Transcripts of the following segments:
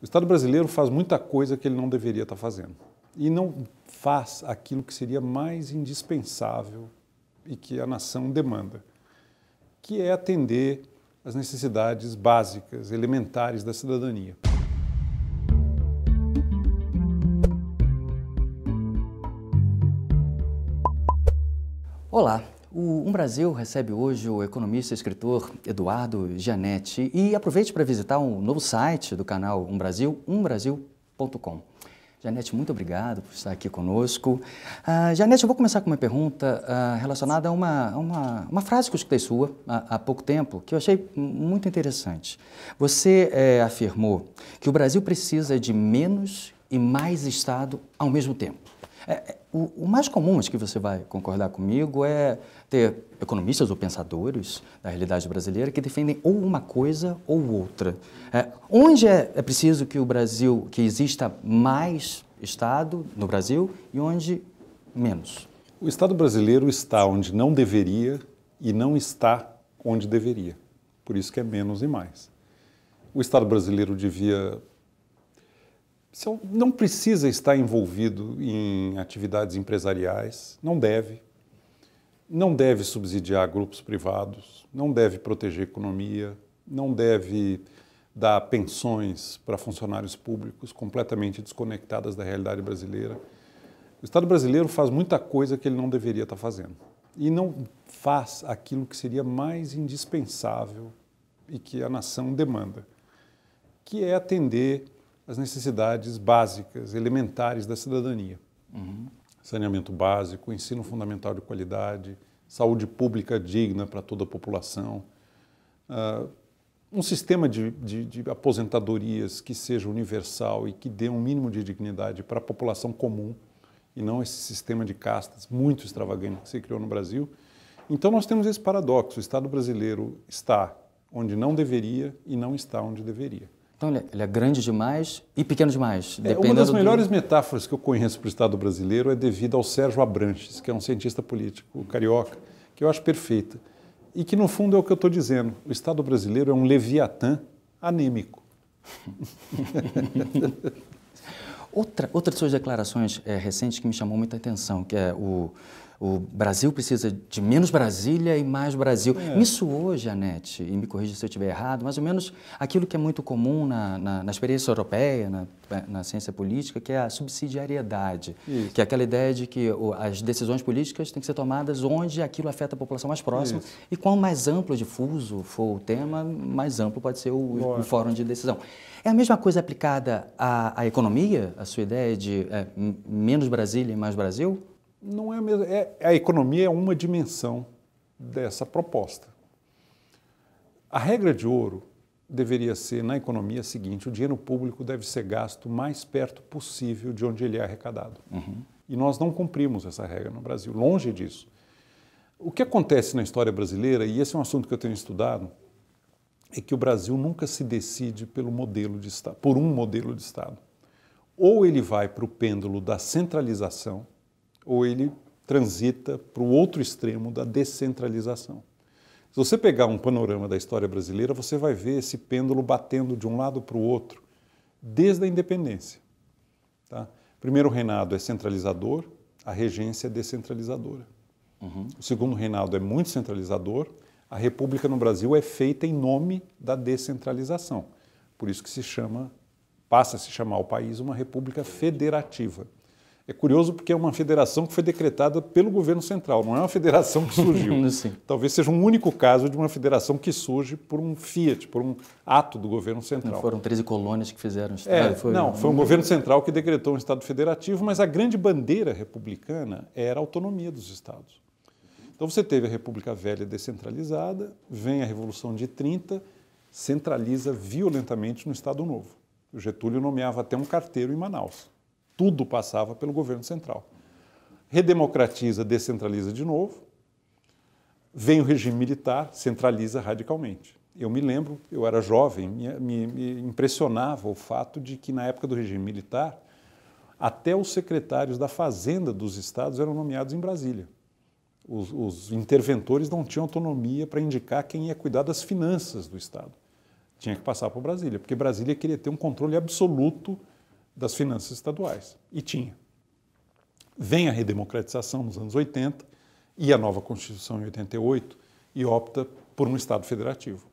O Estado brasileiro faz muita coisa que ele não deveria estar fazendo. E não faz aquilo que seria mais indispensável e que a nação demanda, que é atender às necessidades básicas, elementares da cidadania. Olá, o Um Brasil recebe hoje o economista e escritor Eduardo Janete e aproveite para visitar o um novo site do canal Um Brasil, umbrasil.com. Janete, muito obrigado por estar aqui conosco. Uh, ah, Janete, eu vou começar com uma pergunta uh, relacionada a uma, uma, uma, frase que eu escutei sua há, há, pouco tempo, que eu achei muito interessante. Você é, afirmou que o Brasil precisa de menos e mais Estado ao mesmo tempo. É, é o, o, mais comum, acho que você vai concordar comigo, é ter economistas ou pensadores da realidade brasileira que defendem ou uma coisa ou outra. É, onde é, é preciso que o Brasil, que exista mais Estado no Brasil e onde menos? O Estado brasileiro está onde não deveria e não está onde deveria. Por isso que é menos e mais. O Estado brasileiro devia não precisa estar envolvido em atividades empresariais, não deve. Não deve subsidiar grupos privados, não deve proteger a economia, não deve dar pensões para funcionários públicos completamente desconectadas da realidade brasileira. O Estado brasileiro faz muita coisa que ele não deveria estar fazendo e não faz aquilo que seria mais indispensável e que a nação demanda, que é atender as necessidades básicas, elementares da cidadania. Uhum. Saneamento básico, ensino fundamental de qualidade, saúde pública digna para toda a população, uh, um sistema de, de, de, aposentadorias que seja universal e que dê um mínimo de dignidade para a população comum e não esse sistema de castas muito extravagante que se criou no Brasil. Então nós temos esse paradoxo: o Estado brasileiro está onde não deveria e não está onde deveria. Então ele é, ele é grande demais e pequeno demais. É, uma das melhores do... metáforas que eu conheço para o Estado brasileiro é devida ao Sérgio Abranches, que é um cientista político carioca, que eu acho perfeita. E que, no fundo, é o que eu estou dizendo. O Estado brasileiro é um leviatã anêmico. outra, outra de suas declarações é, recentes que me chamou muita atenção, que é o o Brasil precisa de menos Brasília e mais Brasil. É. Isso hoje, Anete, e me corrija se eu estiver errado, mais ou menos aquilo que é muito comum na, na, na experiência europeia, na, na, ciência política, que é a subsidiariedade, Isso. que é aquela ideia de que o, as decisões políticas têm que ser tomadas onde aquilo afeta a população mais próxima. Isso. E quanto mais amplo, difuso for o tema, mais amplo pode ser o, o fórum de decisão. É a mesma coisa aplicada à, à economia, a sua ideia de é, menos Brasília e mais Brasil? não é a mesma. É, a economia é uma dimensão dessa proposta. A regra de ouro deveria ser na economia a seguinte: o dinheiro público deve ser gasto mais perto possível de onde ele é arrecadado. Uhum. E nós não cumprimos essa regra no Brasil, longe disso. O que acontece na história brasileira, e esse é um assunto que eu tenho estudado, é que o Brasil nunca se decide pelo modelo de por um modelo de Estado. Ou ele vai para o pêndulo da centralização, ou ele transita para o outro extremo da descentralização. Se você pegar um panorama da história brasileira, você vai ver esse pêndulo batendo de um lado para o outro desde a independência. Tá? Primeiro reinado é centralizador, a regência é descentralizadora. Uhum. O segundo reinado é muito centralizador, a república no Brasil é feita em nome da descentralização. Por isso que se chama, passa a se chamar o país uma república federativa. É curioso porque é uma federação que foi decretada pelo governo central, não é uma federação que surgiu. Talvez seja um único caso de uma federação que surge por um fiat, por um ato do governo central. Não foram 13 colônias que fizeram isso. É, né? foi... Não, foi um governo central que decretou um Estado federativo, mas a grande bandeira republicana era a autonomia dos Estados. Então você teve a República Velha descentralizada, vem a Revolução de 30, centraliza violentamente no Estado Novo. O Getúlio nomeava até um carteiro em Manaus tudo passava pelo governo central. Redemocratiza, descentraliza de novo. Vem o regime militar, centraliza radicalmente. Eu me lembro, eu era jovem, me, me, me impressionava o fato de que na época do regime militar, até os secretários da Fazenda dos estados eram nomeados em Brasília. Os, os interventores não tinham autonomia para indicar quem ia cuidar das finanças do estado. Tinha que passar para Brasília, porque Brasília queria ter um controle absoluto das finanças estaduais. E tinha. Vem a redemocratização nos anos 80 e a nova Constituição em 88 e opta por um Estado federativo,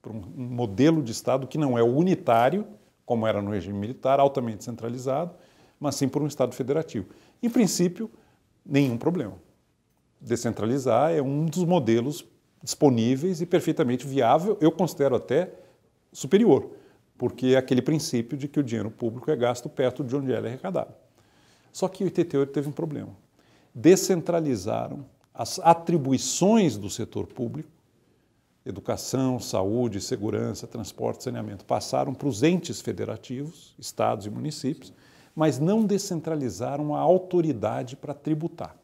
por um modelo de Estado que não é unitário, como era no regime militar, altamente centralizado, mas sim por um Estado federativo. Em princípio, nenhum problema. descentralizar é um dos modelos disponíveis e perfeitamente viável, eu considero até superior porque é aquele princípio de que o dinheiro público é gasto perto de onde ele é arrecadado. Só que o 88 teve um problema. Descentralizaram as atribuições do setor público, educação, saúde, segurança, transporte, saneamento, passaram para os entes federativos, estados e municípios, mas não descentralizaram a autoridade para tributar,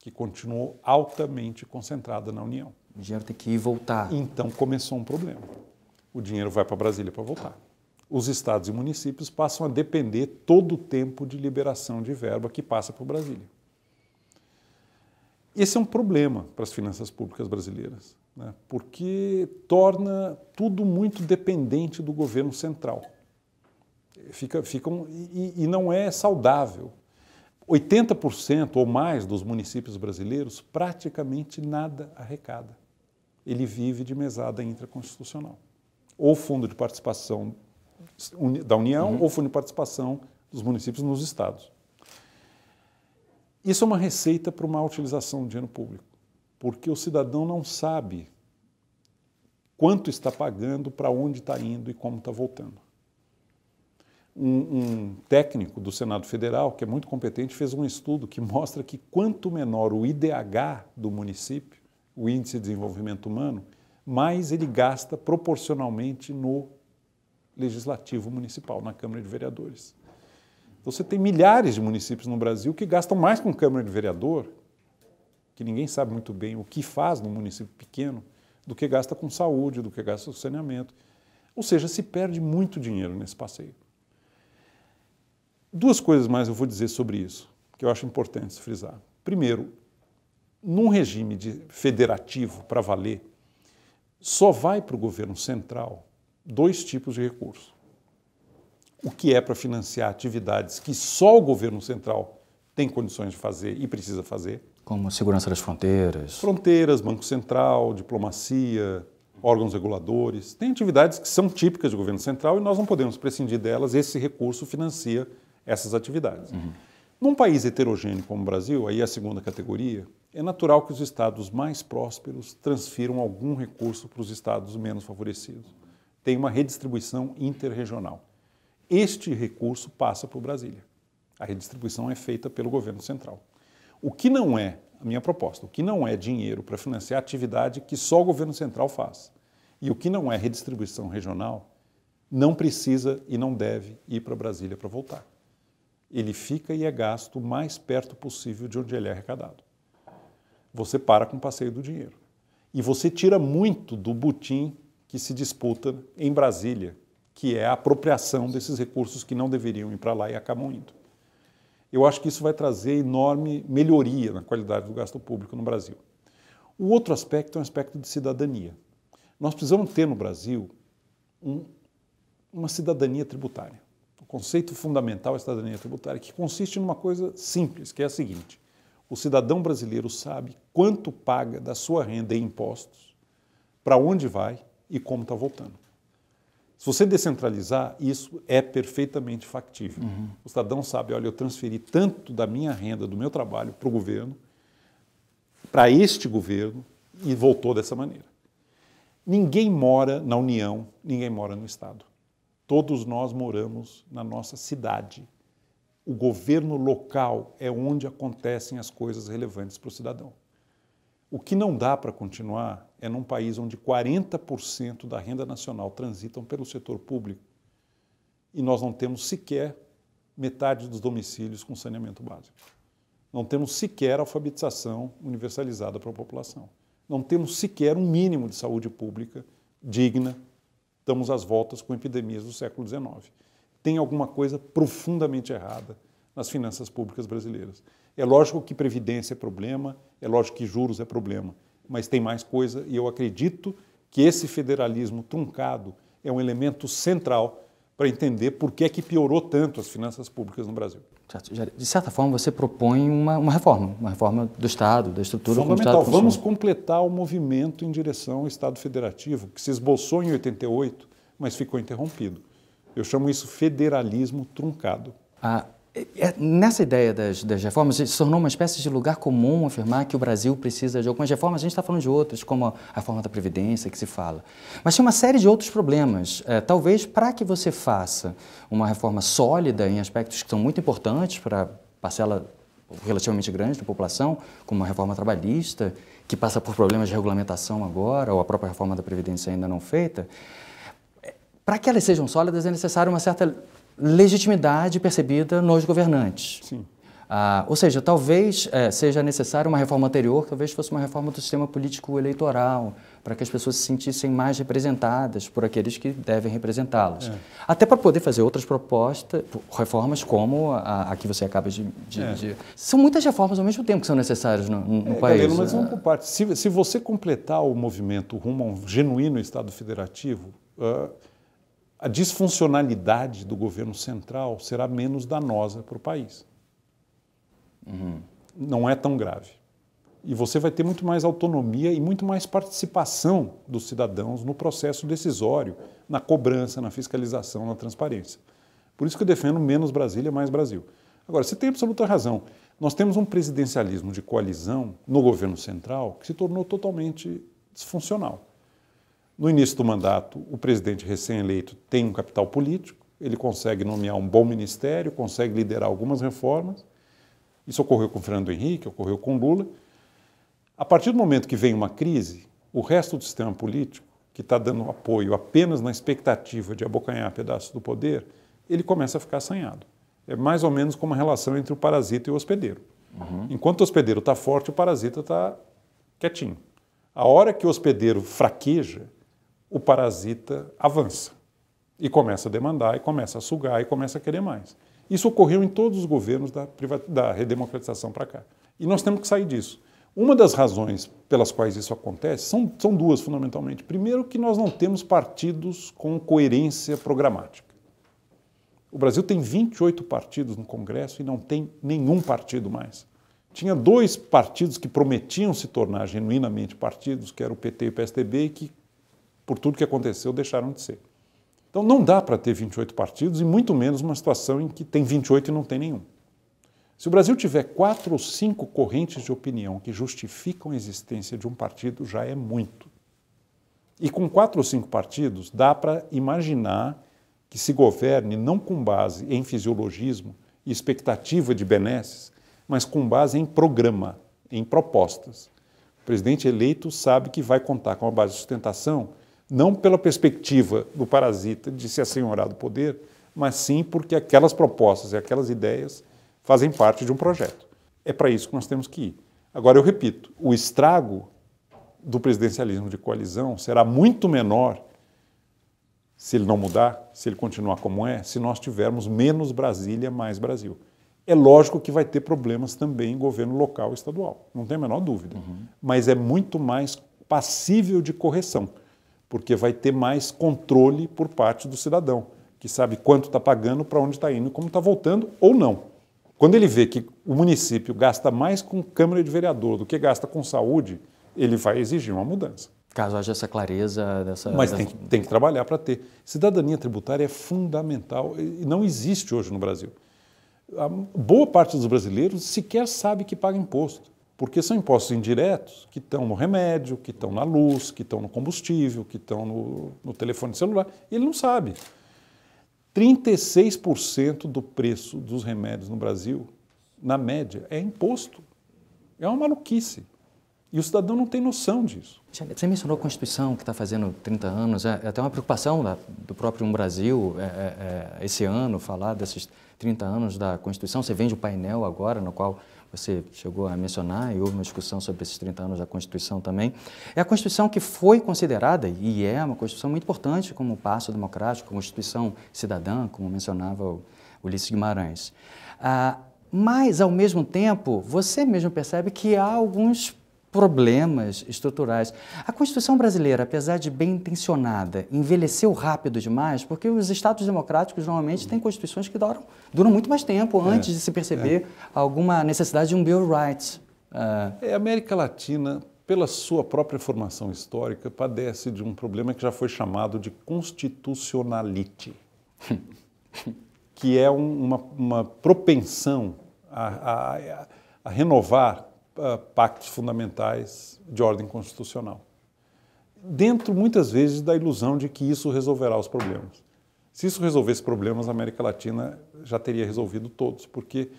que continuou altamente concentrada na União. O dinheiro tem que ir voltar. Então começou um problema o dinheiro vai para Brasília para voltar. Os estados e municípios passam a depender todo o tempo de liberação de verba que passa para Brasília. Esse é um problema para as finanças públicas brasileiras, né? porque torna tudo muito dependente do governo central. Fica, fica um, e, e não é saudável. 80% ou mais dos municípios brasileiros praticamente nada arrecada. Ele vive de mesada intraconstitucional ou fundo de participação da União uhum. ou fundo de participação dos municípios nos estados. Isso é uma receita para uma utilização do dinheiro público, porque o cidadão não sabe quanto está pagando, para onde está indo e como está voltando. Um, um, técnico do Senado Federal, que é muito competente, fez um estudo que mostra que quanto menor o IDH do município, o Índice de Desenvolvimento Humano, mais ele gasta proporcionalmente no legislativo municipal, na Câmara de Vereadores. Então, você tem milhares de municípios no Brasil que gastam mais com Câmara de Vereador, que ninguém sabe muito bem o que faz num município pequeno, do que gasta com saúde, do que gasta com saneamento. Ou seja, se perde muito dinheiro nesse passeio. Duas coisas mais eu vou dizer sobre isso, que eu acho importante frisar. Primeiro, num regime de federativo para valer, só vai para o governo central dois tipos de recurso. O que é para financiar atividades que só o governo central tem condições de fazer e precisa fazer. Como segurança das fronteiras. Fronteiras, Banco Central, diplomacia, órgãos reguladores. Tem atividades que são típicas do governo central e nós não podemos prescindir delas. Esse recurso financia essas atividades. Uhum. Num país heterogêneo como o Brasil, aí é a segunda categoria, é natural que os estados mais prósperos transfiram algum recurso para os estados menos favorecidos. Tem uma redistribuição interregional. Este recurso passa por Brasília. A redistribuição é feita pelo governo central. O que não é, a minha proposta, o que não é dinheiro para financiar atividade que só o governo central faz e o que não é redistribuição regional, não precisa e não deve ir para Brasília para voltar. Ele fica e é gasto o mais perto possível de onde ele é arrecadado você para com o passeio do dinheiro. E você tira muito do butim que se disputa em Brasília, que é a apropriação desses recursos que não deveriam ir para lá e acabam indo. Eu acho que isso vai trazer enorme melhoria na qualidade do gasto público no Brasil. O outro aspecto é um aspecto de cidadania. Nós precisamos ter no Brasil um, uma cidadania tributária. O conceito fundamental é a cidadania tributária, que consiste numa coisa simples, que é a seguinte: o cidadão brasileiro sabe quanto paga da sua renda em impostos, para onde vai e como está voltando. Se você descentralizar, isso é perfeitamente factível. Uhum. O cidadão sabe, olha, eu transferi tanto da minha renda, do meu trabalho, para o governo, para este governo, e voltou dessa maneira. Ninguém mora na União, ninguém mora no Estado. Todos nós moramos na nossa cidade, o governo local é onde acontecem as coisas relevantes para o cidadão. O que não dá para continuar é num país onde 40% da renda nacional transitam pelo setor público e nós não temos sequer metade dos domicílios com saneamento básico. Não temos sequer alfabetização universalizada para a população. Não temos sequer um mínimo de saúde pública digna. Estamos às voltas com epidemias do século XIX tem alguma coisa profundamente errada nas finanças públicas brasileiras. É lógico que previdência é problema, é lógico que juros é problema, mas tem mais coisa e eu acredito que esse federalismo truncado é um elemento central para entender por que é que piorou tanto as finanças públicas no Brasil. De certa forma, você propõe uma, uma reforma, uma reforma do Estado, da estrutura Fundamental. Como o Estado Vamos completar o movimento em direção ao Estado Federativo, que se esboçou em 88, mas ficou interrompido. Eu chamo isso federalismo truncado. Ah, é, é, nessa ideia das, das, reformas, se tornou uma espécie de lugar comum afirmar que o Brasil precisa de algumas reformas. A gente está falando de outras, como a reforma da Previdência, que se fala. Mas tem uma série de outros problemas. É, talvez para que você faça uma reforma sólida em aspectos que são muito importantes para parcela relativamente grande da população, como a reforma trabalhista, que passa por problemas de regulamentação agora, ou a própria reforma da Previdência ainda não feita, para que elas sejam sólidas é necessário uma certa legitimidade percebida nos governantes. Sim. Ah, ou seja, talvez é, seja necessária uma reforma anterior, talvez fosse uma reforma do sistema político eleitoral, para que as pessoas se sentissem mais representadas por aqueles que devem representá-las. É. Até para poder fazer outras propostas, reformas como a, a que você acaba de, de, é. de, São muitas reformas ao mesmo tempo que são necessárias no, no é, país. mas né? vamos por parte. Se, se, você completar o movimento rumo a um genuíno Estado federativo. Uh, a disfuncionalidade do governo central será menos danosa para o país. Uhum. Não é tão grave. E você vai ter muito mais autonomia e muito mais participação dos cidadãos no processo decisório, na cobrança, na fiscalização, na transparência. Por isso que eu defendo menos Brasília, mais Brasil. Agora, você tem absoluta razão. Nós temos um presidencialismo de coalizão no governo central que se tornou totalmente disfuncional. No início do mandato, o presidente recém-eleito tem um capital político, ele consegue nomear um bom ministério, consegue liderar algumas reformas. Isso ocorreu com Fernando Henrique, ocorreu com Lula. A partir do momento que vem uma crise, o resto do sistema político, que está dando apoio apenas na expectativa de abocanhar pedaços do poder, ele começa a ficar assanhado. É mais ou menos como a relação entre o parasita e o hospedeiro. Uhum. Enquanto o hospedeiro está forte, o parasita está quietinho. A hora que o hospedeiro fraqueja, o parasita avança e começa a demandar, e começa a sugar, e começa a querer mais. Isso ocorreu em todos os governos da, da redemocratização para cá. E nós temos que sair disso. Uma das razões pelas quais isso acontece são, são duas, fundamentalmente. Primeiro, que nós não temos partidos com coerência programática. O Brasil tem 28 partidos no Congresso e não tem nenhum partido mais. Tinha dois partidos que prometiam se tornar genuinamente partidos, que era o PT e o PSDB, e que por tudo que aconteceu, deixaram de ser. Então não dá para ter 28 partidos e muito menos uma situação em que tem 28 e não tem nenhum. Se o Brasil tiver quatro ou cinco correntes de opinião que justificam a existência de um partido, já é muito. E com quatro ou cinco partidos, dá para imaginar que se governe não com base em fisiologismo e expectativa de benesses, mas com base em programa, em propostas. O presidente eleito sabe que vai contar com uma base de sustentação não pela perspectiva do parasita de se assenhorar do poder, mas sim porque aquelas propostas e aquelas ideias fazem parte de um projeto. É para isso que nós temos que ir. Agora, eu repito, o estrago do presidencialismo de coalizão será muito menor se ele não mudar, se ele continuar como é, se nós tivermos menos Brasília, mais Brasil. É lógico que vai ter problemas também em governo local e estadual, não tem a menor dúvida. Uhum. Mas é muito mais passível de correção porque vai ter mais controle por parte do cidadão, que sabe quanto está pagando, para onde está indo, como está voltando ou não. Quando ele vê que o município gasta mais com Câmara de Vereador do que gasta com saúde, ele vai exigir uma mudança. Caso haja essa clareza dessa. Mas tem, que, tem que trabalhar para ter. Cidadania tributária é fundamental e não existe hoje no Brasil. A boa parte dos brasileiros sequer sabe que paga imposto. Porque são impostos indiretos que estão no remédio, que estão na luz, que estão no combustível, que estão no, no telefone celular. Ele não sabe. 36% do preço dos remédios no Brasil, na média, é imposto. É uma maluquice. E o cidadão não tem noção disso. Você mencionou a Constituição, que está fazendo 30 anos. É, é até uma preocupação do próprio Brasil é, é, é, esse ano falar desses 30 anos da Constituição. Você vende o painel agora, no qual você chegou a mencionar, e houve uma discussão sobre esses 30 anos da Constituição também, é a Constituição que foi considerada, e é uma Constituição muito importante como passo democrático, como Constituição cidadã, como mencionava o Ulisses Guimarães. Ah, mas, ao mesmo tempo, você mesmo percebe que há alguns problemas estruturais. A Constituição brasileira, apesar de bem intencionada, envelheceu rápido demais, porque os Estados democráticos normalmente têm constituições que duram, duram muito mais tempo é, antes de se perceber é. alguma necessidade de um Bill of Rights. Uh... É, a América Latina, pela sua própria formação histórica, padece de um problema que já foi chamado de constitucionalite, que é um, uma, uma propensão a, a, a renovar ah, pactos fundamentais de ordem constitucional. Dentro, muitas vezes, da ilusão de que isso resolverá os problemas. Se isso resolvesse problemas, a América Latina já teria resolvido todos, porque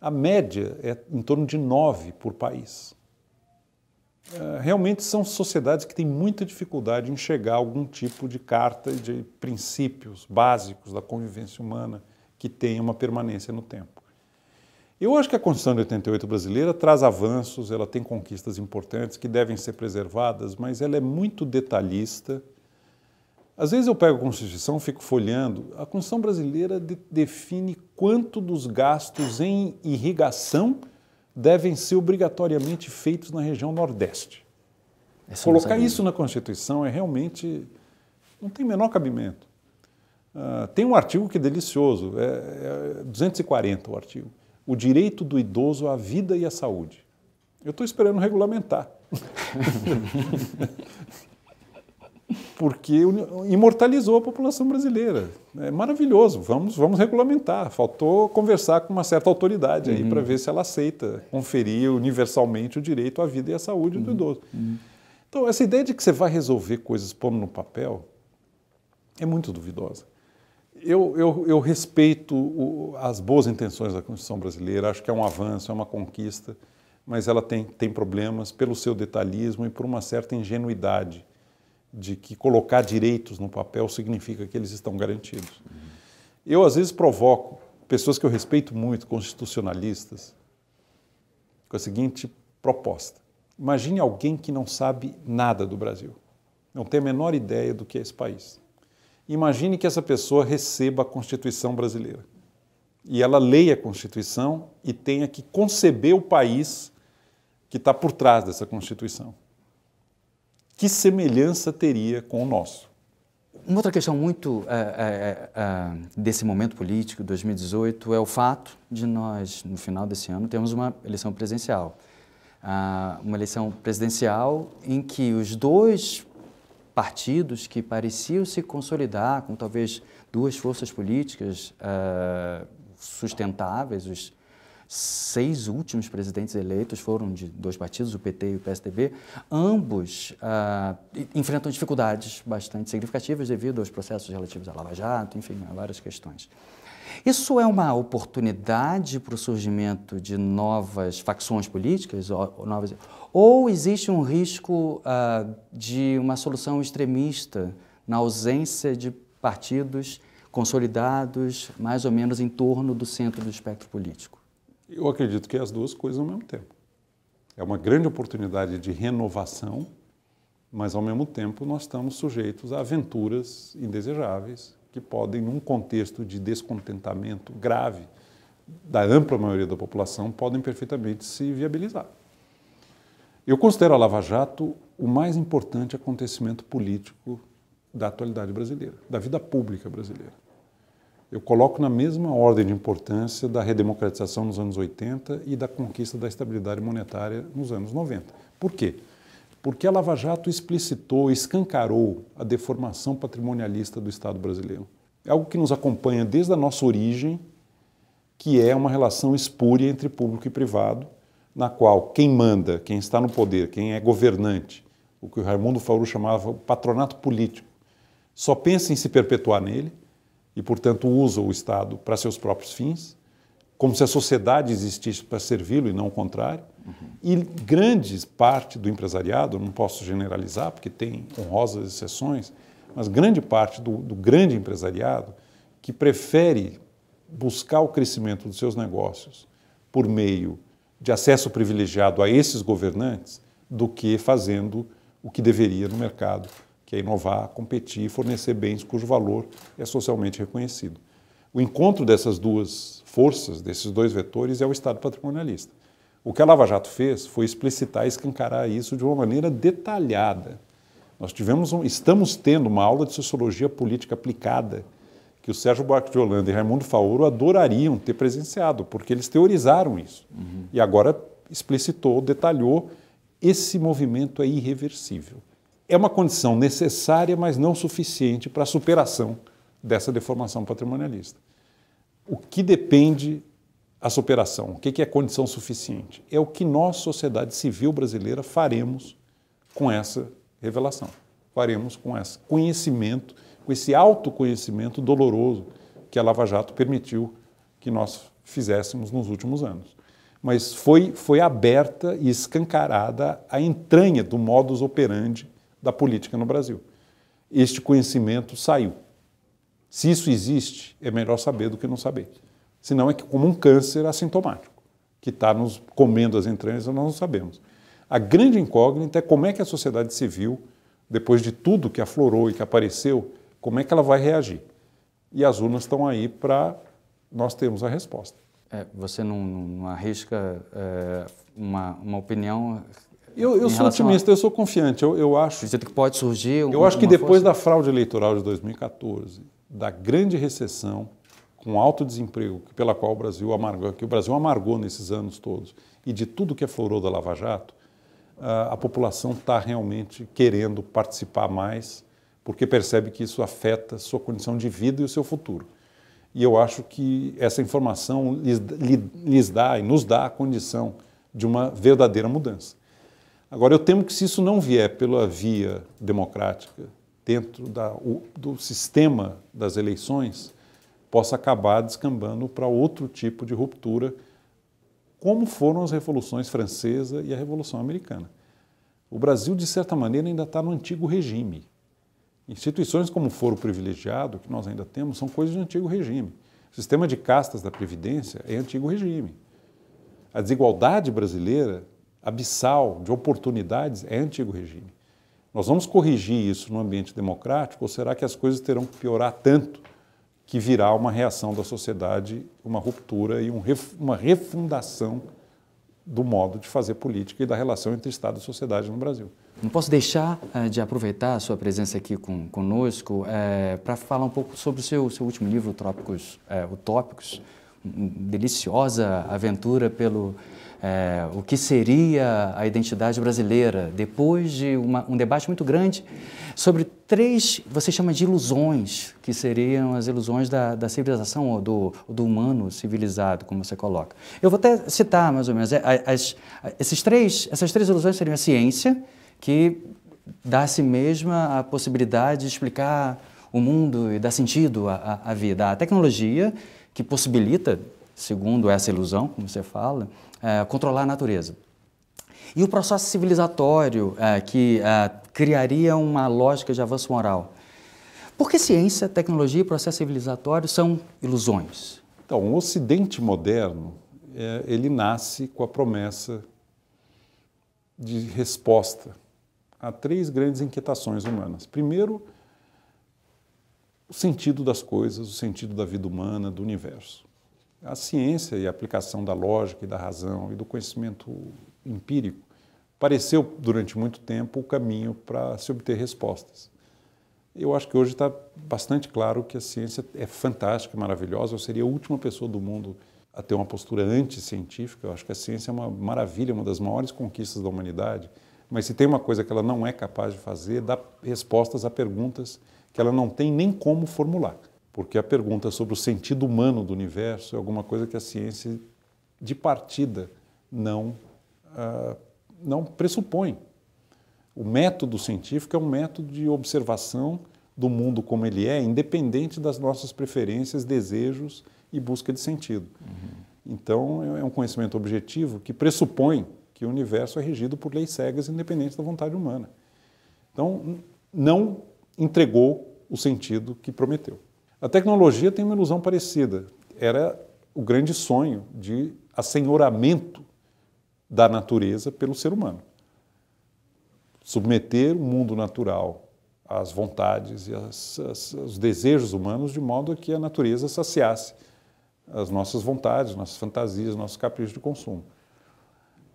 a média é em torno de nove por país. Ah, realmente são sociedades que têm muita dificuldade em chegar a algum tipo de carta de princípios básicos da convivência humana que tenha uma permanência no tempo. Eu acho que a Constituição de 88 brasileira traz avanços, ela tem conquistas importantes que devem ser preservadas, mas ela é muito detalhista. Às vezes eu pego a Constituição, fico folheando. A Constituição brasileira de, define quanto dos gastos em irrigação devem ser obrigatoriamente feitos na região Nordeste. Colocar isso na Constituição é realmente. não tem menor cabimento. Uh, tem um artigo que é delicioso, é, é 240 o artigo o direito do idoso à vida e à saúde. Eu estou esperando regulamentar. Porque imortalizou a população brasileira. É maravilhoso, vamos, vamos regulamentar. Faltou conversar com uma certa autoridade aí uhum. para ver se ela aceita conferir universalmente o direito à vida e à saúde uhum. do idoso. Uhum. Então, essa ideia de que você vai resolver coisas pondo no papel é muito duvidosa. Eu, eu, eu respeito o, as boas intenções da Constituição brasileira, acho que é um avanço, é uma conquista, mas ela tem, tem problemas pelo seu detalhismo e por uma certa ingenuidade de que colocar direitos no papel significa que eles estão garantidos. Uhum. Eu, às vezes, provoco pessoas que eu respeito muito, constitucionalistas, com a seguinte proposta: imagine alguém que não sabe nada do Brasil, não tem a menor ideia do que é esse país. Imagine que essa pessoa receba a Constituição brasileira e ela leia a Constituição e tenha que conceber o país que está por trás dessa Constituição. Que semelhança teria com o nosso? Uma outra questão muito uh, uh, uh, desse momento político, 2018, é o fato de nós, no final desse ano, termos uma eleição presidencial. Ah, uma eleição presidencial em que os dois partidos que pareciam se consolidar com talvez duas forças políticas uh, sustentáveis, os seis últimos presidentes eleitos foram de dois partidos, o PT e o PSDB, ambos uh, enfrentam dificuldades bastante significativas devido aos processos relativos à Lava Jato, enfim, a várias questões. Isso é uma oportunidade para o surgimento de novas facções políticas? Ou, novas, ou existe um risco uh, de uma solução extremista na ausência de partidos consolidados mais ou menos em torno do centro do espectro político? Eu acredito que é as duas coisas ao mesmo tempo. É uma grande oportunidade de renovação, mas ao mesmo tempo nós estamos sujeitos a aventuras indesejáveis que podem, num contexto de descontentamento grave da ampla maioria da população, podem perfeitamente se viabilizar. Eu considero a Lava Jato o mais importante acontecimento político da atualidade brasileira, da vida pública brasileira. Eu coloco na mesma ordem de importância da redemocratização nos anos 80 e da conquista da estabilidade monetária nos anos 90. Por quê? porque a Lava Jato explicitou, escancarou a deformação patrimonialista do Estado brasileiro. É algo que nos acompanha desde a nossa origem, que é uma relação espúria entre público e privado, na qual quem manda, quem está no poder, quem é governante, o que o Raimundo Fauru chamava patronato político, só pensa em se perpetuar nele e, portanto, usa o Estado para seus próprios fins, como se a sociedade existisse para servi-lo e não o contrário. Uhum. E grande parte do empresariado, não posso generalizar, porque tem honrosas exceções, mas grande parte do, do grande empresariado que prefere buscar o crescimento dos seus negócios por meio de acesso privilegiado a esses governantes do que fazendo o que deveria no mercado, que é inovar, competir e fornecer bens cujo valor é socialmente reconhecido. O encontro dessas duas forças, desses dois vetores, é o Estado patrimonialista. O que a Lava Jato fez foi explicitar e escancarar isso de uma maneira detalhada. Nós tivemos um, estamos tendo uma aula de sociologia política aplicada que o Sérgio Buarque de Holanda e Raimundo Faoro adorariam ter presenciado, porque eles teorizaram isso. Uhum. E agora explicitou, detalhou, esse movimento é irreversível. É uma condição necessária, mas não suficiente para a superação dessa deformação patrimonialista. O que depende a superação? O que é condição suficiente? É o que nós, sociedade civil brasileira, faremos com essa revelação. Faremos com esse conhecimento, com esse autoconhecimento doloroso que a Lava Jato permitiu que nós fizéssemos nos últimos anos. Mas foi, foi aberta e escancarada a entranha do modus operandi da política no Brasil. Este conhecimento saiu. Se isso existe, é melhor saber do que não saber. Senão é como um câncer assintomático, que está nos comendo as entranhas e nós não sabemos. A grande incógnita é como é que a sociedade civil, depois de tudo que aflorou e que apareceu, como é que ela vai reagir? E as urnas estão aí para nós termos a resposta. É, você não, não arrisca é, uma, uma opinião é, eu, eu sou otimista, a... eu sou confiante. Eu, eu acho. Você que pode surgir. Um, eu acho que depois força... da fraude eleitoral de 2014, da grande recessão com alto desemprego pela qual o Brasil amargou, que o Brasil amargou nesses anos todos e de tudo que aflorou da Lava Jato, a população está realmente querendo participar mais porque percebe que isso afeta sua condição de vida e o seu futuro. E eu acho que essa informação lhes, lhes dá e nos dá a condição de uma verdadeira mudança. Agora, eu temo que se isso não vier pela via democrática, dentro da, o, do sistema das eleições possa acabar descambando para outro tipo de ruptura, como foram as revoluções francesa e a Revolução Americana. O Brasil, de certa maneira, ainda está no antigo regime. Instituições como o Foro Privilegiado, que nós ainda temos, são coisas do antigo regime. O sistema de castas da Previdência é antigo regime. A desigualdade brasileira, abissal, de oportunidades, é antigo regime. Nós vamos corrigir isso no ambiente democrático ou será que as coisas terão que piorar tanto que virá uma reação da sociedade, uma ruptura e um ref, uma refundação do modo de fazer política e da relação entre Estado e sociedade no Brasil? Não posso deixar eh, de aproveitar a sua presença aqui com, conosco eh, para falar um pouco sobre o seu, seu último livro, Trópicos eh, Utópicos deliciosa aventura pelo é, o que seria a identidade brasileira, depois de uma, um debate muito grande sobre três, você chama de ilusões, que seriam as ilusões da, da civilização ou do, do, humano civilizado, como você coloca. Eu vou até citar mais ou menos, é, as, esses três, essas três ilusões seriam a ciência, que dá a si mesma a possibilidade de explicar o mundo e dar sentido à, à vida, a tecnologia, que possibilita, segundo essa ilusão, como você fala, é, controlar a natureza. E o processo civilizatório é, que é, criaria uma lógica de avanço moral. Por que ciência, tecnologia e processo civilizatório são ilusões? Então, o Ocidente moderno, é, ele nasce com a promessa de resposta a três grandes inquietações humanas. Primeiro, o sentido das coisas, o sentido da vida humana, do universo. A ciência e a aplicação da lógica e da razão e do conhecimento empírico pareceu, durante muito tempo, o caminho para se obter respostas. Eu acho que hoje está bastante claro que a ciência é fantástica, maravilhosa. Eu seria a última pessoa do mundo a ter uma postura anti anti-científica. Eu acho que a ciência é uma maravilha, uma das maiores conquistas da humanidade. Mas se tem uma coisa que ela não é capaz de fazer, é dar respostas a perguntas que ela não tem nem como formular, porque a pergunta sobre o sentido humano do universo é alguma coisa que a ciência de partida não, ah, não pressupõe. O método científico é um método de observação do mundo como ele é, independente das nossas preferências, desejos e busca de sentido. Uhum. Então, é, é um conhecimento objetivo que pressupõe que o universo é regido por leis cegas independentes da vontade humana. Então, não entregou o sentido que prometeu. A tecnologia tem uma ilusão parecida. Era o grande sonho de assenhoramento da natureza pelo ser humano. Submeter o mundo natural às vontades e aos desejos humanos de modo que a natureza saciasse as nossas vontades, nossas fantasias, nossos caprichos de consumo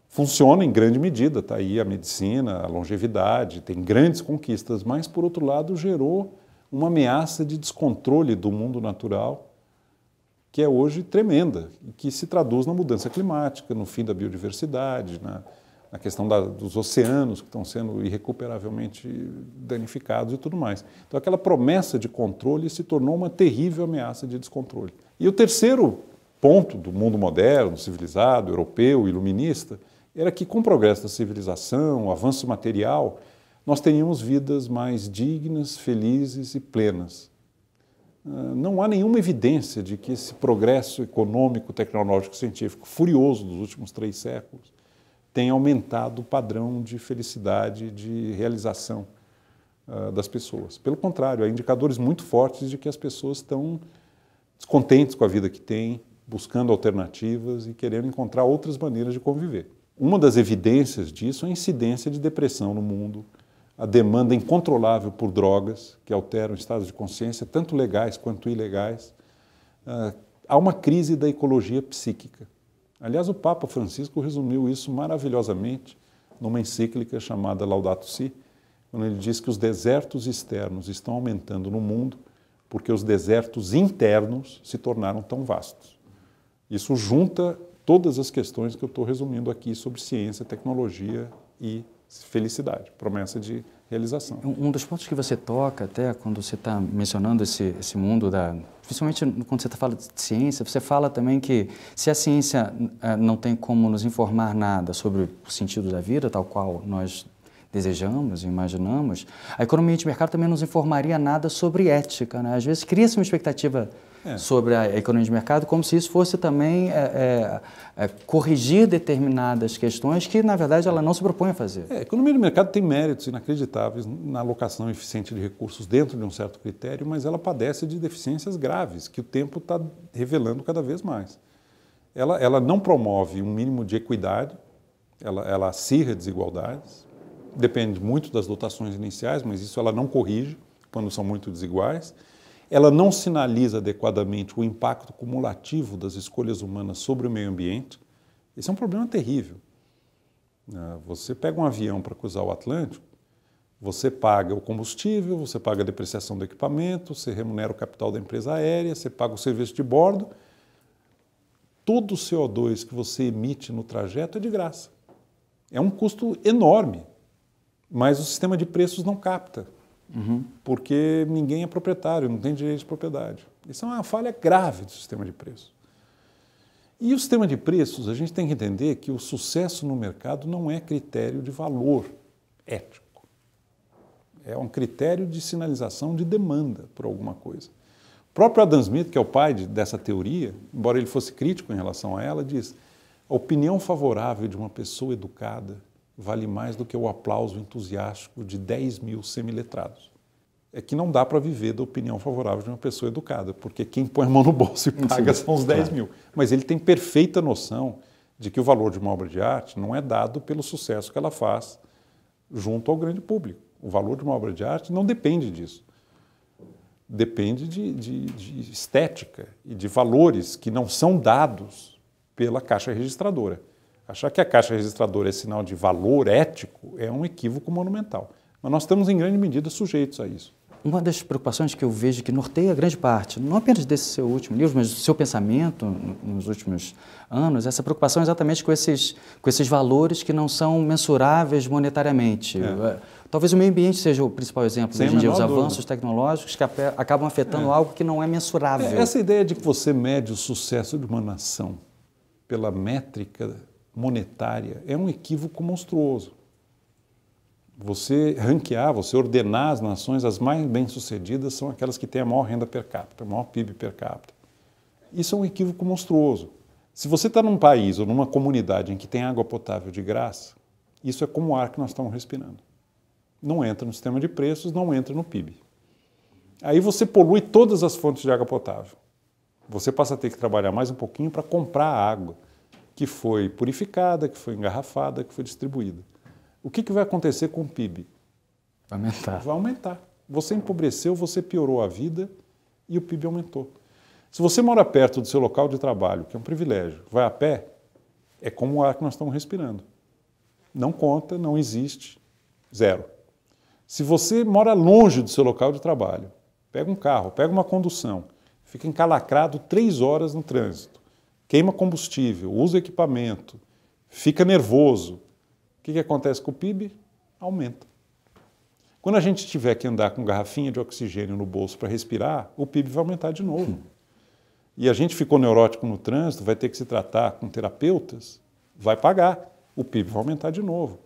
funciona em grande medida, está aí a medicina, a longevidade, tem grandes conquistas, mas por outro lado gerou uma ameaça de descontrole do mundo natural que é hoje tremenda e que se traduz na mudança climática, no fim da biodiversidade, na, na questão da, dos oceanos que estão sendo irrecuperavelmente danificados e tudo mais. Então, aquela promessa de controle se tornou uma terrível ameaça de descontrole. E o terceiro ponto do mundo moderno, civilizado, europeu, iluminista, era que, com o progresso da civilização, o avanço material, nós teríamos vidas mais dignas, felizes e plenas. Ah, não há nenhuma evidência de que esse progresso econômico, tecnológico, científico furioso dos últimos três séculos tenha aumentado o padrão de felicidade, de realização ah, das pessoas. Pelo contrário, há indicadores muito fortes de que as pessoas estão descontentes com a vida que têm, buscando alternativas e querendo encontrar outras maneiras de conviver. Uma das evidências disso é a incidência de depressão no mundo, a demanda incontrolável por drogas que alteram estados de consciência, tanto legais quanto ilegais. Ah, há uma crise da ecologia psíquica. Aliás, o Papa Francisco resumiu isso maravilhosamente numa encíclica chamada Laudato Si, quando ele diz que os desertos externos estão aumentando no mundo porque os desertos internos se tornaram tão vastos. Isso junta todas as questões que eu estou resumindo aqui sobre ciência, tecnologia e felicidade, promessa de realização. Um dos pontos que você toca até quando você está mencionando esse, esse mundo da, principalmente quando você está falando de ciência, você fala também que se a ciência eh, não tem como nos informar nada sobre o sentido da vida, tal qual nós desejamos, e imaginamos, a economia de mercado também não nos informaria nada sobre ética, né? Às vezes cria-se uma expectativa é. sobre a economia de mercado, como se isso fosse também é, é, é, corrigir determinadas questões que, na verdade, ela não se propõe a fazer. a é, economia de mercado tem méritos inacreditáveis na alocação eficiente de recursos dentro de um certo critério, mas ela padece de deficiências graves que o tempo está revelando cada vez mais. Ela, ela não promove um mínimo de equidade, ela, ela acirra desigualdades, depende muito das dotações iniciais, mas isso ela não corrige quando são muito desiguais ela não sinaliza adequadamente o impacto cumulativo das escolhas humanas sobre o meio ambiente. Esse é um problema terrível. Ah, você pega um avião para cruzar o Atlântico, você paga o combustível, você paga a depreciação do equipamento, você remunera o capital da empresa aérea, você paga o serviço de bordo. Todo o CO2 que você emite no trajeto é de graça. É um custo enorme, mas o sistema de preços não capta uhum. porque ninguém é proprietário, não tem direito de propriedade. Isso é uma falha grave do sistema de preços. E o sistema de preços, a gente tem que entender que o sucesso no mercado não é critério de valor ético. É um critério de sinalização de demanda por alguma coisa. O próprio Adam Smith, que é o pai de, dessa teoria, embora ele fosse crítico em relação a ela, diz: a opinião favorável de uma pessoa educada vale mais do que o aplauso entusiástico de 10 mil semiletrados. É que não dá para viver da opinião favorável de uma pessoa educada, porque quem põe a mão no bolso e paga Sim, são os 10 claro. Tá. mil. Mas ele tem perfeita noção de que o valor de uma obra de arte não é dado pelo sucesso que ela faz junto ao grande público. O valor de uma obra de arte não depende disso. Depende de, de, de estética e de valores que não são dados pela caixa registradora. Achar que a Caixa Registradora é sinal de valor ético é um equívoco monumental. Mas nós estamos, em grande medida, sujeitos a isso. Uma das preocupações que eu vejo que norteia grande parte, não apenas desse seu último livro, mas do seu pensamento nos últimos anos, essa preocupação é exatamente com esses, com esses valores que não são mensuráveis monetariamente. É. é talvez o meio ambiente seja o principal exemplo hoje em dia, os avanços dúvida. tecnológicos que acabam afetando é. algo que não é mensurável. É, essa ideia de que você mede o sucesso de uma nação pela métrica monetária é um equívoco monstruoso. Você ranquear, você ordenar as nações, as mais bem-sucedidas são aquelas que têm a maior renda per capita, o maior PIB per capita. Isso é um equívoco monstruoso. Se você está num país ou numa comunidade em que tem água potável de graça, isso é como o ar que nós estamos respirando. Não entra no sistema de preços, não entra no PIB. Aí você polui todas as fontes de água potável. Você passa a ter que trabalhar mais um pouquinho para comprar água que foi purificada, que foi engarrafada, que foi distribuída. O que, que vai acontecer com o PIB? Vai aumentar. Vai aumentar. Você empobreceu, você piorou a vida e o PIB aumentou. Se você mora perto do seu local de trabalho, que é um privilégio, vai a pé, é como o ar que nós estamos respirando. Não conta, não existe, zero. Se você mora longe do seu local de trabalho, pega um carro, pega uma condução, fica encalacrado três horas no trânsito, queima combustível, usa equipamento, fica nervoso. O que, que acontece com o PIB? Aumenta. Quando a gente tiver que andar com garrafinha de oxigênio no bolso para respirar, o PIB vai aumentar de novo. E a gente ficou neurótico no trânsito, vai ter que se tratar com terapeutas, vai pagar. O PIB vai aumentar de novo.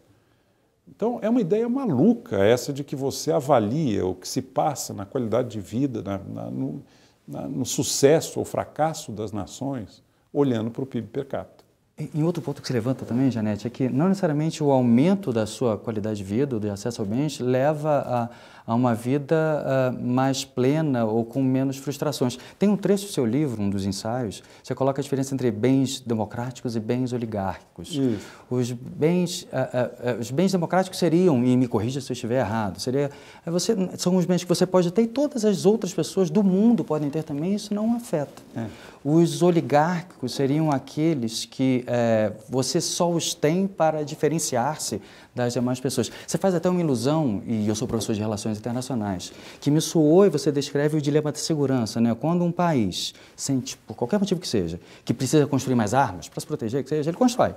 Então, é uma ideia maluca essa de que você avalia o que se passa na qualidade de vida, na, na, no, na, no sucesso ou fracasso das nações olhando para o PIB per capita. Em outro ponto que se levanta também, Janete, é que não necessariamente o aumento da sua qualidade de vida, do acesso ao bens, leva a, a uma vida ah, mais plena ou com menos frustrações. Tem um trecho do seu livro, um dos ensaios, você coloca a diferença entre bens democráticos e bens oligárquicos. Isso. Os bens, ah, ah, os bens democráticos seriam, e me corrija se eu estiver errado, seria, é você, são os bens que você pode ter e todas as outras pessoas do mundo podem ter também, isso não afeta. É. Os oligárquicos seriam aqueles que é, você só os tem para diferenciar-se das demais pessoas. Você faz até uma ilusão, e eu sou professor de relações internacionais, que me soou e você descreve o dilema da segurança. Né? Quando um país sente, por qualquer motivo que seja, que precisa construir mais armas para se proteger, que seja, ele constrói.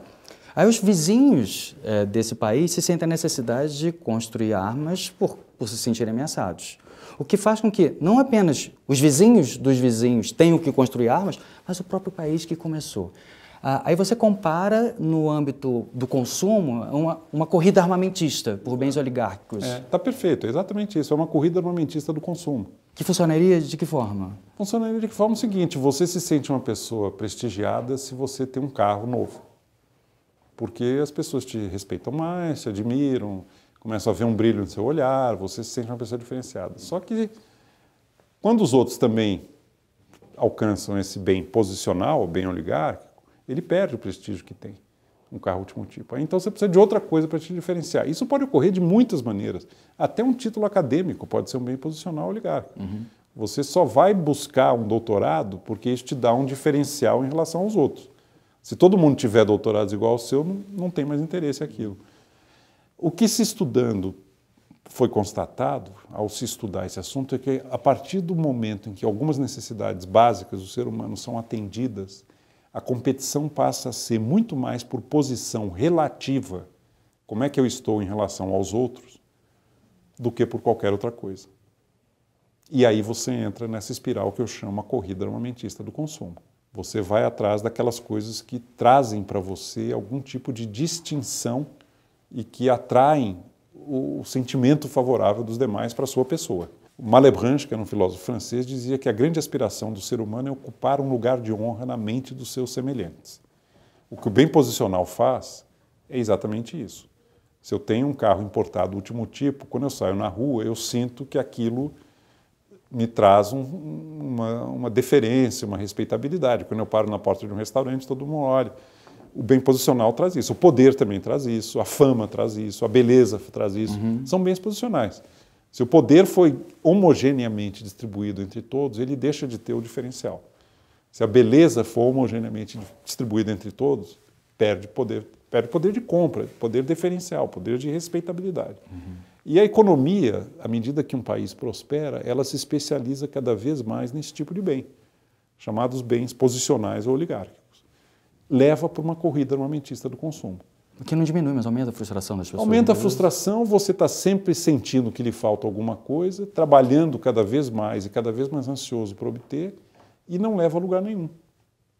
Aí os vizinhos é, desse país se sentem a necessidade de construir armas por, por se sentirem ameaçados. O que faz com que não apenas os vizinhos dos vizinhos tenham que construir armas, mas o próprio país que começou. Ah, aí você compara no âmbito do consumo uma, uma corrida armamentista por bens oligárquicos. Está é, tá perfeito, é exatamente isso. É uma corrida armamentista do consumo. Que funcionaria de que forma? Funcionaria de que forma o seguinte: você se sente uma pessoa prestigiada se você tem um carro novo. Porque as pessoas te respeitam mais, te admiram, começam a ver um brilho no seu olhar, você se sente uma pessoa diferenciada. Só que quando os outros também alcançam esse bem posicional, bem oligárquico ele perde o prestígio que tem um carro último tipo. Então você precisa de outra coisa para te diferenciar. Isso pode ocorrer de muitas maneiras. Até um título acadêmico pode ser um bem posicional oligarca. Uhum. Você só vai buscar um doutorado porque isso te dá um diferencial em relação aos outros. Se todo mundo tiver doutorados igual ao seu, não, não tem mais interesse aquilo. O que se estudando foi constatado ao se estudar esse assunto é que a partir do momento em que algumas necessidades básicas do ser humano são atendidas, a competição passa a ser muito mais por posição relativa, como é que eu estou em relação aos outros, do que por qualquer outra coisa. E aí você entra nessa espiral que eu chamo a corrida armamentista do consumo. Você vai atrás daquelas coisas que trazem para você algum tipo de distinção e que atraem o sentimento favorável dos demais para a sua pessoa. Malebranche, que era um filósofo francês, dizia que a grande aspiração do ser humano é ocupar um lugar de honra na mente dos seus semelhantes. O que o bem posicional faz é exatamente isso. Se eu tenho um carro importado do último tipo, quando eu saio na rua, eu sinto que aquilo me traz um, uma, uma deferência, uma respeitabilidade. Quando eu paro na porta de um restaurante, todo mundo olha. O bem posicional traz isso, o poder também traz isso, a fama traz isso, a beleza traz isso. Uhum. São bens posicionais. Se o poder foi homogeneamente distribuído entre todos, ele deixa de ter o diferencial. Se a beleza for homogeneamente distribuída entre todos, perde poder, perde poder de compra, poder diferencial, poder de respeitabilidade. Uhum. E a economia, à medida que um país prospera, ela se especializa cada vez mais nesse tipo de bem, chamados bens posicionais ou oligárquicos. Leva para uma corrida armamentista do consumo. Porque não diminui, mas aumenta a frustração das pessoas. Aumenta a frustração, você está sempre sentindo que lhe falta alguma coisa, trabalhando cada vez mais e cada vez mais ansioso para obter, e não leva a lugar nenhum.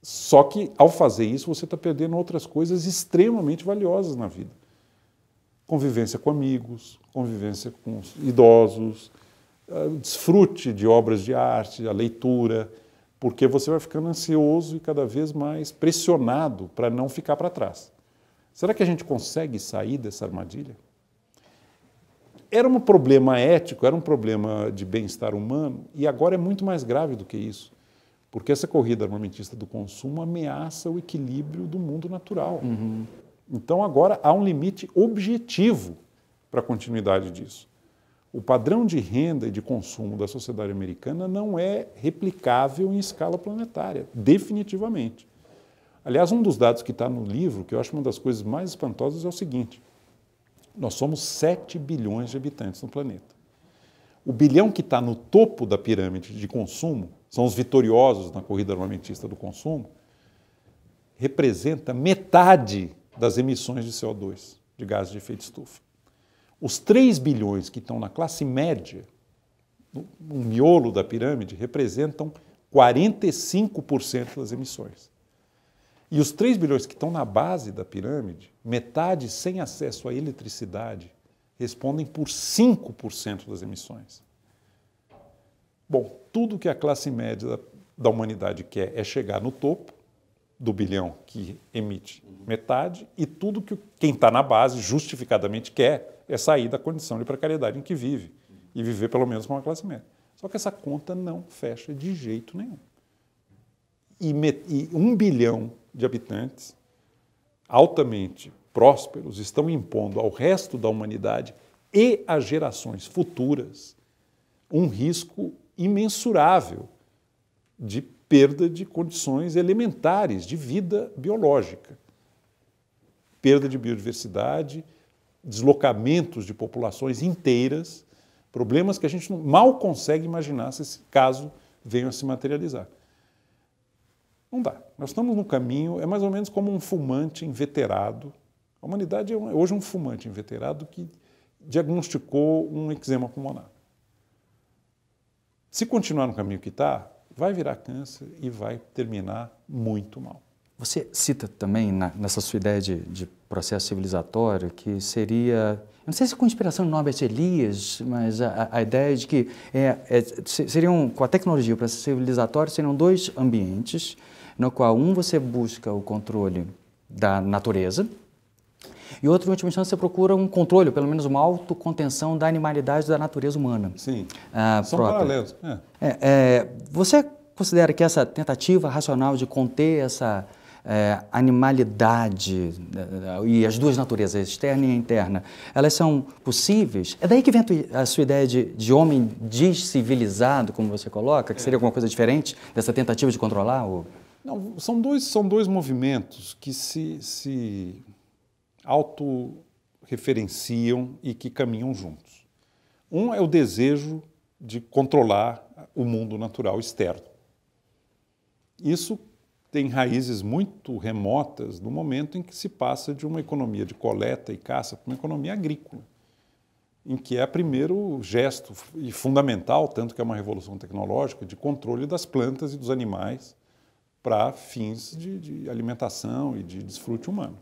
Só que, ao fazer isso, você está perdendo outras coisas extremamente valiosas na vida: convivência com amigos, convivência com idosos, ah, desfrute de obras de arte, a leitura, porque você vai ficando ansioso e cada vez mais pressionado para não ficar para trás. Será que a gente consegue sair dessa armadilha? Era um problema ético, era um problema de bem-estar humano, e agora é muito mais grave do que isso, porque essa corrida armamentista do consumo ameaça o equilíbrio do mundo natural. Uhum. Então agora há um limite objetivo para a continuidade disso. O padrão de renda e de consumo da sociedade americana não é replicável em escala planetária, definitivamente. Aliás, um dos dados que está no livro, que eu acho uma das coisas mais espantosas, é o seguinte: nós somos 7 bilhões de habitantes no planeta. O bilhão que está no topo da pirâmide de consumo, são os vitoriosos na corrida armamentista do consumo, representa metade das emissões de CO2, de gases de efeito estufa. Os 3 bilhões que estão na classe média, no miolo da pirâmide, representam 45% das emissões. E os 3 bilhões que estão na base da pirâmide, metade sem acesso à eletricidade, respondem por 5% das emissões. Bom, tudo que a classe média da humanidade quer é chegar no topo do bilhão que emite metade e tudo que quem está na base justificadamente quer é sair da condição de precariedade em que vive e viver pelo menos com uma classe média. Só que essa conta não fecha de jeito nenhum. E, e um bilhão de habitantes, altamente prósperos, estão impondo ao resto da humanidade e às gerações futuras um risco imensurável de perda de condições elementares de vida biológica. Perda de biodiversidade, deslocamentos de populações inteiras, problemas que a gente mal consegue imaginar se esse caso venha a se materializar. Não dá. Nós estamos no caminho, é mais ou menos como um fumante inveterado. A humanidade é hoje um fumante inveterado que diagnosticou um eczema pulmonar. Se continuar no caminho que está, vai virar câncer e vai terminar muito mal. Você cita também na, nessa sua ideia de, de, processo civilizatório que seria, eu não sei se com inspiração de Norbert Elias, mas a, a ideia de que é, é, seriam, com a tecnologia para processo civilizatório, seriam dois ambientes no qual um você busca o controle da natureza e outro, em última instância, você procura um controle, pelo menos uma autocontenção da animalidade da natureza humana. Sim, ah, são própria. paralelos. É. É, é, você considera que essa tentativa racional de conter essa é, animalidade e as duas naturezas, externa e interna, elas são possíveis? É daí que vem a sua ideia de, de homem descivilizado, como você coloca, que seria alguma coisa diferente dessa tentativa de controlar? Ou... Não, são dois, são dois movimentos que se, se autorreferenciam e que caminham juntos. Um é o desejo de controlar o mundo natural externo. Isso tem raízes muito remotas no momento em que se passa de uma economia de coleta e caça para uma economia agrícola, em que é o primeiro gesto e fundamental, tanto que é uma revolução tecnológica, de controle das plantas e dos animais para fins de, de, alimentação e de desfrute humano.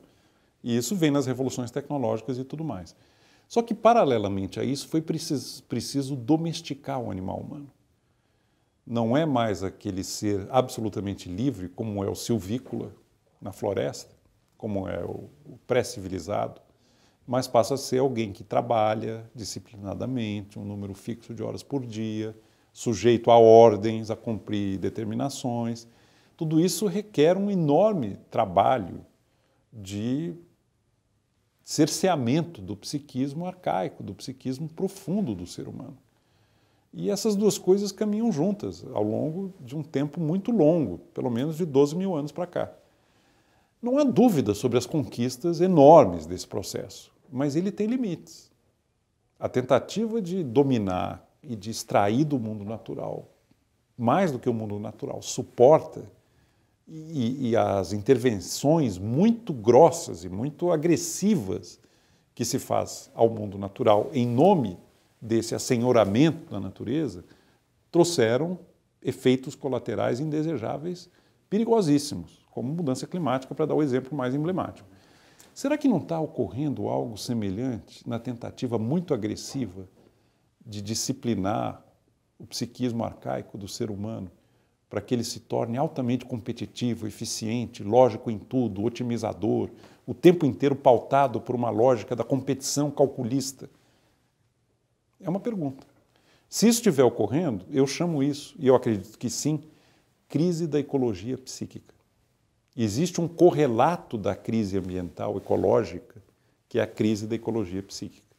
E isso vem nas revoluções tecnológicas e tudo mais. Só que, paralelamente a isso, foi preciso, preciso domesticar o animal humano. Não é mais aquele ser absolutamente livre, como é o silvícola na floresta, como é o, o pré-civilizado, mas passa a ser alguém que trabalha disciplinadamente, um número fixo de horas por dia, sujeito a ordens, a cumprir determinações. Tudo isso requer um enorme trabalho de cerceamento do psiquismo arcaico, do psiquismo profundo do ser humano. E essas duas coisas caminham juntas ao longo de um tempo muito longo, pelo menos de 12 mil anos para cá. Não há dúvida sobre as conquistas enormes desse processo, mas ele tem limites. A tentativa de dominar e de extrair do mundo natural, mais do que o mundo natural, suporta e, e as intervenções muito grossas e muito agressivas que se faz ao mundo natural em nome desse assenhoramento da natureza trouxeram efeitos colaterais indesejáveis perigosíssimos, como mudança climática, para dar o exemplo mais emblemático. Será que não está ocorrendo algo semelhante na tentativa muito agressiva de disciplinar o psiquismo arcaico do ser humano para que ele se torne altamente competitivo, eficiente, lógico em tudo, otimizador, o tempo inteiro pautado por uma lógica da competição calculista? É uma pergunta. Se isso estiver ocorrendo, eu chamo isso, e eu acredito que sim, crise da ecologia psíquica. Existe um correlato da crise ambiental ecológica, que é a crise da ecologia psíquica.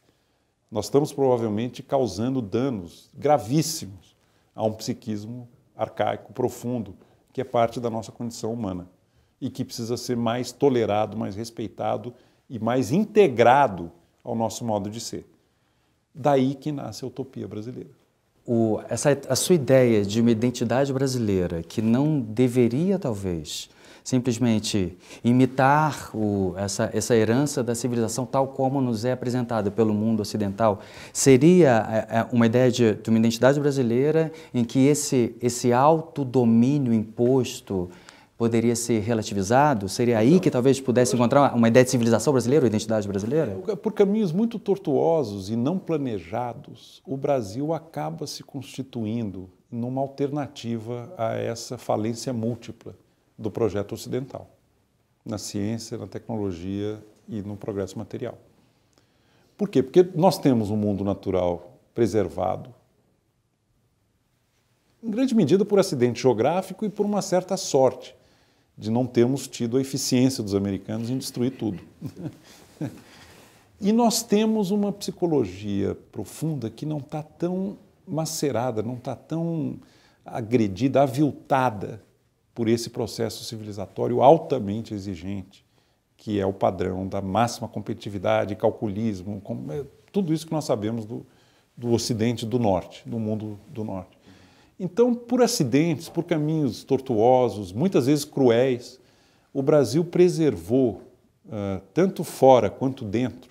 Nós estamos provavelmente causando danos gravíssimos a um psiquismo arcaico, profundo, que é parte da nossa condição humana e que precisa ser mais tolerado, mais respeitado e mais integrado ao nosso modo de ser. Daí que nasce a utopia brasileira. O, essa, a sua ideia de uma identidade brasileira que não deveria, talvez, simplesmente imitar o, essa, essa herança da civilização tal como nos é apresentada pelo mundo ocidental, seria é, é, uma ideia de, de uma identidade brasileira em que esse, esse autodomínio imposto poderia ser relativizado? Seria aí então, que talvez pudesse encontrar uma ideia de civilização brasileira, ou identidade brasileira? Por caminhos muito tortuosos e não planejados, o Brasil acaba se constituindo numa alternativa a essa falência múltipla do projeto ocidental, na ciência, na tecnologia e no progresso material. Por quê? Porque nós temos um mundo natural preservado, em grande medida por acidente geográfico e por uma certa sorte de não termos tido a eficiência dos americanos em destruir tudo. e nós temos uma psicologia profunda que não está tão macerada, não está tão agredida, aviltada por esse processo civilizatório altamente exigente, que é o padrão da máxima competitividade, calculismo, é tudo isso que nós sabemos do, do Ocidente, do Norte, do mundo do Norte. Então, por acidentes, por caminhos tortuosos, muitas vezes cruéis, o Brasil preservou, uh, tanto fora quanto dentro,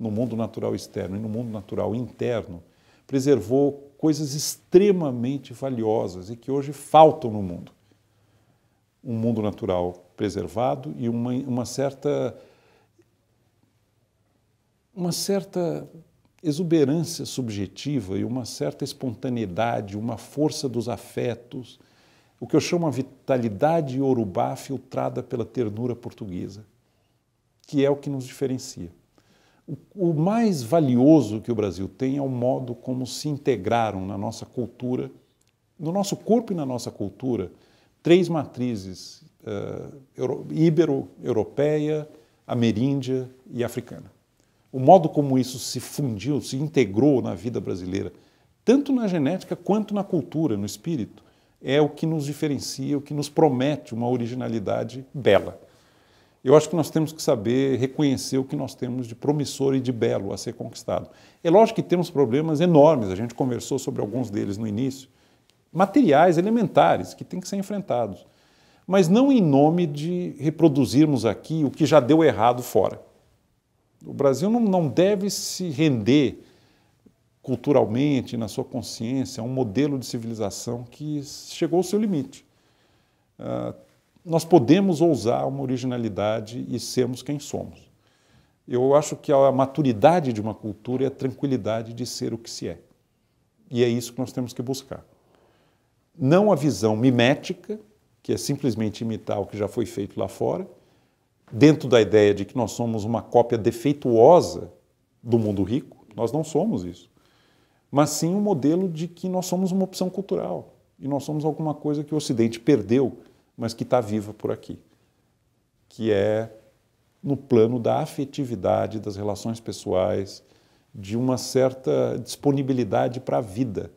no mundo natural externo e no mundo natural interno, preservou coisas extremamente valiosas e que hoje faltam no mundo um mundo natural preservado e uma, uma certa uma certa exuberância subjetiva e uma certa espontaneidade, uma força dos afetos, o que eu chamo a vitalidade iorubá filtrada pela ternura portuguesa, que é o que nos diferencia. O, o mais valioso que o Brasil tem é o modo como se integraram na nossa cultura, no nosso corpo e na nossa cultura, três matrizes uh, ibero-europeia, ameríndia e africana. O modo como isso se fundiu, se integrou na vida brasileira, tanto na genética quanto na cultura, no espírito, é o que nos diferencia, o que nos promete uma originalidade bela. Eu acho que nós temos que saber reconhecer o que nós temos de promissor e de belo a ser conquistado. É lógico que temos problemas enormes, a gente conversou sobre alguns deles no início, materiais elementares que têm que ser enfrentados, mas não em nome de reproduzirmos aqui o que já deu errado fora. O Brasil não, não deve se render culturalmente, na sua consciência, a um modelo de civilização que chegou ao seu limite. Uh, nós podemos ousar uma originalidade e sermos quem somos. Eu acho que a maturidade de uma cultura é a tranquilidade de ser o que se é. E é isso que nós temos que buscar não a visão mimética, que é simplesmente imitar o que já foi feito lá fora, dentro da ideia de que nós somos uma cópia defeituosa do mundo rico, nós não somos isso, mas sim um modelo de que nós somos uma opção cultural e nós somos alguma coisa que o Ocidente perdeu, mas que está viva por aqui, que é no plano da afetividade, das relações pessoais, de uma certa disponibilidade para a vida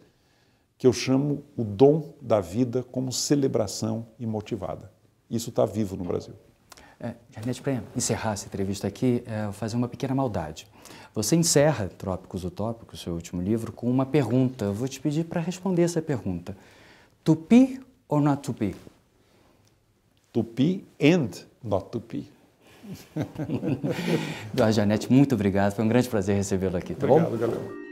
que eu chamo o dom da vida como celebração imotivada. Isso está vivo no Brasil. É, Janete, para encerrar essa entrevista aqui, é, vou fazer uma pequena maldade. Você encerra Trópicos Utópicos, seu último livro, com uma pergunta. Eu vou te pedir para responder essa pergunta. Tupi ou not tupi? Tupi and not tupi. Janete, muito obrigado. Foi um grande prazer recebê-lo aqui, tá obrigado, bom? Obrigado, galera.